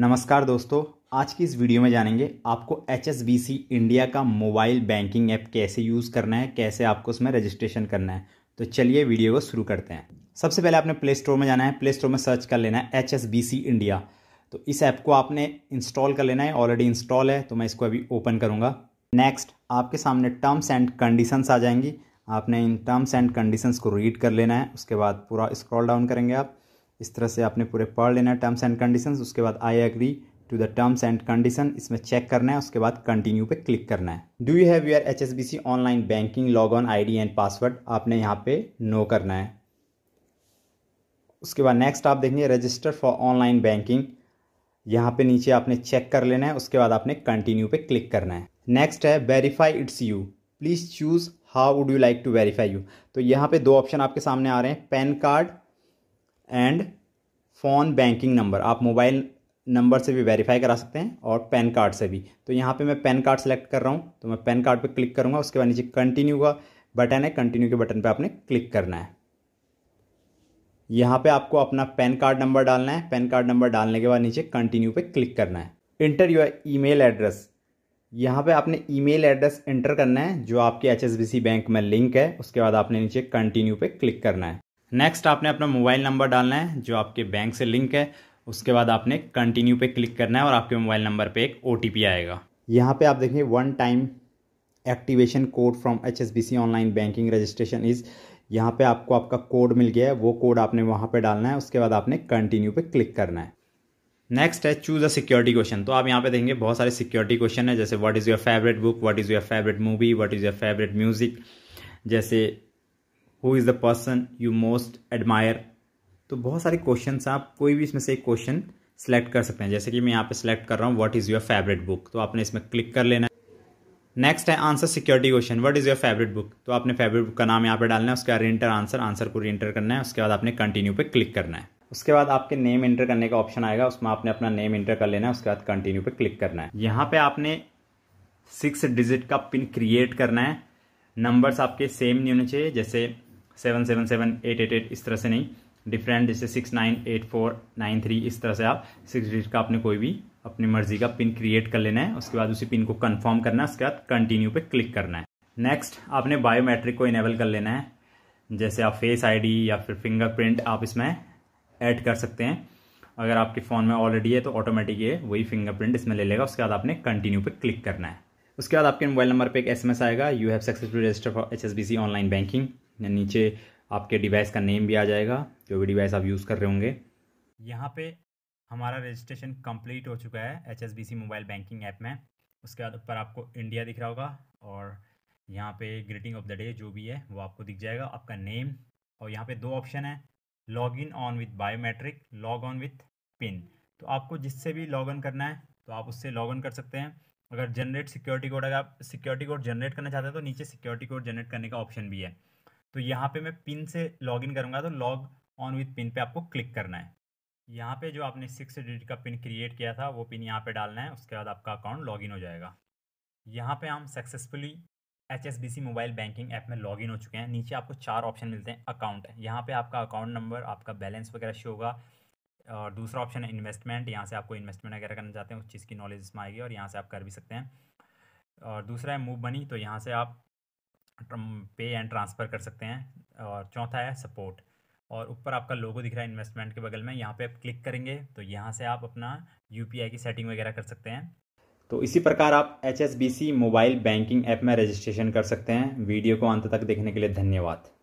नमस्कार दोस्तों आज की इस वीडियो में जानेंगे आपको एच इंडिया का मोबाइल बैंकिंग ऐप कैसे यूज़ करना है कैसे आपको उसमें रजिस्ट्रेशन करना है तो चलिए वीडियो को शुरू करते हैं सबसे पहले आपने प्ले स्टोर में जाना है प्ले स्टोर में सर्च कर लेना है एच इंडिया तो इस ऐप को आपने इंस्टॉल कर लेना है ऑलरेडी इंस्टॉल है तो मैं इसको अभी ओपन करूँगा नेक्स्ट आपके सामने टर्म्स एंड कंडीशंस आ जाएंगी आपने इन टर्म्स एंड कंडीशंस को रीड कर लेना है उसके बाद पूरा स्क्रॉल डाउन करेंगे आप इस तरह से आपने पूरे पढ़ लेना है टर्म्स एंड कंडीशन उसके बाद I agree to the terms and condition इसमें चेक करना है उसके बाद कंटिन्यू पे क्लिक करना है do you have your H S B C online banking log on I D and password आपने यहाँ पे नो करना है उसके बाद नेक्स्ट आप देखेंगे रजिस्टर फॉर ऑनलाइन बैंकिंग यहाँ पे नीचे आपने चेक कर लेना है उसके बाद आपने कंटिन्यू पे क्लिक करना है नेक्स्ट है verify it's you please choose how would you like to verify you तो यहाँ पे दो ऑप्शन आपके सामने आ रहे हैं PAN card and phone banking number आप मोबाइल नंबर से भी वेरीफाई करा सकते हैं और पैन कार्ड से भी तो यहाँ पे मैं पैन कार्ड सेलेक्ट कर रहा हूँ तो मैं पैन कार्ड पे क्लिक करूँगा उसके बाद नीचे कंटिन्यू का बटन है कंटिन्यू के बटन पे आपने क्लिक करना है यहाँ पे आपको अपना पैन कार्ड नंबर डालना है पैन कार्ड नंबर डालने के बाद नीचे कंटिन्यू पर क्लिक करना है इंटर यूर ई एड्रेस यहाँ पर आपने ई एड्रेस इंटर करना है जो आपके एच बैंक में लिंक है उसके बाद आपने नीचे कंटिन्यू पर क्लिक करना है नेक्स्ट आपने अपना मोबाइल नंबर डालना है जो आपके बैंक से लिंक है उसके बाद आपने कंटिन्यू पे क्लिक करना है और आपके मोबाइल नंबर पे एक ओ आएगा यहाँ पे आप देखेंगे one time activation code from H S B C online banking registration is यहाँ पे आपको आपका कोड मिल गया है वो कोड आपने वहाँ पे डालना है उसके बाद आपने कंटिन्यू पे क्लिक करना है नेक्स्ट है चूज अ सिक्योरिटी क्वेश्चन तो आप यहाँ पे देखेंगे बहुत सारे सिक्योरिटी क्वेश्चन है जैसे what is your favourite book what is your favourite movie what is your favourite music जैसे who is the person you most admire तो बहुत सारे क्वेश्चन आप कोई भी इसमें से एक क्वेश्चन सेलेक्ट कर सकते हैं जैसे कि मैं यहाँ पे सेलेक्ट कर रहा हूँ what is your favourite book तो आपने इसमें क्लिक कर लेना नेक्स्ट है answer security question what is your favourite book तो आपने फेवरेट बुक का नाम यहाँ पे डालना है उसके बाद इंटर आंसर आंसर को इंटर करना है उसके बाद आपने कंटिन्यू पे क्लिक करना है उसके बाद आपके नेम इंटर करने का ऑप्शन आएगा उसमें आपने अपना नेम इंटर कर लेना है उसके बाद कंटिन्यू पे क्लिक करना है यहाँ पे आपने सिक्स डिजिट का पिन क्रिएट करना है नंबर्स आपके सेम नहीं होने चाहिए जैसे seven seven seven eight eight eight इस तरह से नहीं डिफरेंट जैसे six nine eight four nine three इस तरह से आप सिक्स डिजिट का आपने कोई भी अपनी मर्जी का पिन क्रिएट कर लेना है उसके बाद उसी पिन को कन्फर्म करना है उसके बाद कंटिन्यू पे क्लिक करना है नेक्स्ट आपने बायोमेट्रिक को इनेबल कर लेना है जैसे आप फेस आई या फिर फिंगरप्रिंट आप इसमें ऐड कर सकते हैं अगर आपके फ़ोन में ऑलरेडी है तो ऑटोमेटिक ये वही फिंगरप्रिंट इसमें ले लेगा उसके बाद आपने कंटिन्यू पे क्लिक करना है उसके बाद आपके मोबाइल नंबर पे एक एसएमएस आएगा you have successful register for HSBC online banking नीचे आपके डिवाइस का नेम भी आ जाएगा जो भी डिवाइस आप यूज़ कर रहे होंगे यहाँ पे हमारा रजिस्ट्रेशन कंप्लीट हो चुका है एच मोबाइल बैंकिंग ऐप में उसके बाद ऊपर आपको इंडिया दिख रहा होगा और यहाँ पे ग्रीटिंग ऑफ द डे जो भी है वो आपको दिख जाएगा आपका नेम और यहाँ पे दो ऑप्शन है log in on with biometric log on with pin तो आपको जिससे भी लॉग इन करना है तो आप उससे लॉग इन कर सकते हैं अगर जनरेट सिक्योरिटी कोड अगर आप सिक्योरिटी कोड जनरेट करना चाहते हैं तो नीचे सिक्योरिटी कोड जनरेट करने का ऑप्शन भी है तो यहाँ पे मैं पिन से लॉग इन करूँगा तो लॉग ऑन विथ पिन पे आपको क्लिक करना है यहाँ पे जो आपने सिक्स डिजिट का पिन क्रिएट किया था वो पिन यहाँ पे डालना है उसके बाद आपका अकाउंट लॉगिन हो जाएगा यहाँ पे हम successfully H mobile banking app में लॉगिन हो चुके हैं नीचे आपको चार ऑप्शन मिलते हैं अकाउंट यहाँ पे आपका अकाउंट नंबर आपका बैलेंस वगैरह शो होगा और दूसरा ऑप्शन है इन्वेस्टमेंट यहाँ से आपको इन्वेस्टमेंट वगैरह करना चाहते हैं उस चीज़ की नॉलेज इसमें आएगी और यहाँ से आप कर भी सकते हैं और दूसरा है मूव मनी तो यहाँ से आप पे एंड ट्रांसफ़र कर सकते हैं और चौथा है सपोर्ट और ऊपर आपका लोगो दिख रहा है इन्वेस्टमेंट के बगल में यहाँ पे आप क्लिक करेंगे तो यहाँ से आप अपना यू की सेटिंग वगैरह कर सकते हैं तो इसी प्रकार आप एच मोबाइल बैंकिंग ऐप में रजिस्ट्रेशन कर सकते हैं वीडियो को अंत तक देखने के लिए धन्यवाद